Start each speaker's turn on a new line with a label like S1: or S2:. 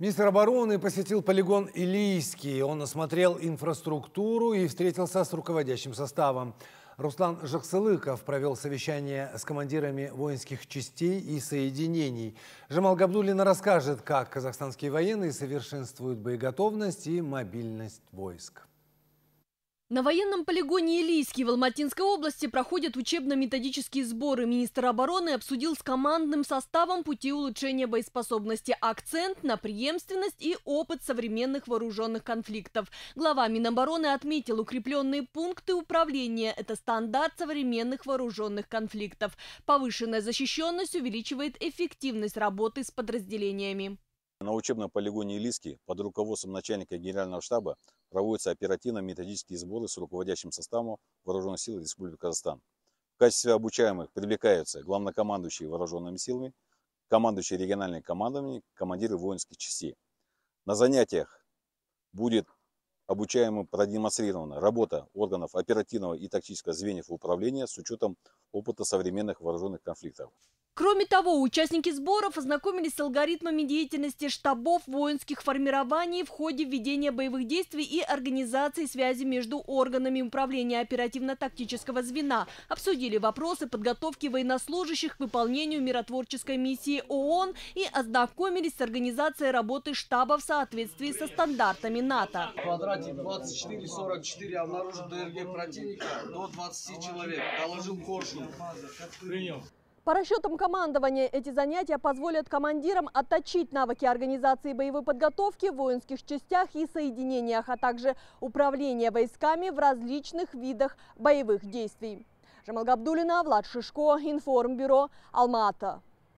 S1: Министр обороны посетил полигон Илийский. Он осмотрел инфраструктуру и встретился с руководящим составом. Руслан Жахсылыков провел совещание с командирами воинских частей и соединений. Жамал Габдулина расскажет, как казахстанские военные совершенствуют боеготовность и мобильность войск.
S2: На военном полигоне Илийский в Алматинской области проходят учебно-методические сборы. Министр обороны обсудил с командным составом пути улучшения боеспособности, акцент на преемственность и опыт современных вооруженных конфликтов. Глава Минобороны отметил укрепленные пункты управления. Это стандарт современных вооруженных конфликтов. Повышенная защищенность увеличивает эффективность работы с подразделениями.
S3: На учебном полигоне Илиски под руководством начальника Генерального штаба проводятся оперативно-методические сборы с руководящим составом Вооруженных сил Республики Казахстан. В качестве обучаемых привлекаются главнокомандующие Вооруженными силами, командующие региональными командами, командиры воинских частей. На занятиях будет обучаемым продемонстрирована работа органов оперативного и тактического звеньев управления с учетом опыта современных вооруженных конфликтов.
S2: Кроме того, участники сборов ознакомились с алгоритмами деятельности штабов воинских формирований в ходе ведения боевых действий и организации связи между органами управления оперативно-тактического звена, обсудили вопросы подготовки военнослужащих к выполнению миротворческой миссии ООН и ознакомились с организацией работы штаба в соответствии со стандартами НАТО. В квадрате 24-44
S1: обнаружен ДРГ противника до 20 человек. Доложил Коршун.
S2: Принял. По расчетам командования, эти занятия позволят командирам отточить навыки организации боевой подготовки в воинских частях и соединениях, а также управления войсками в различных видах боевых действий. Жамал Габдулина, Влад Шишко, Информбюро, Алмата.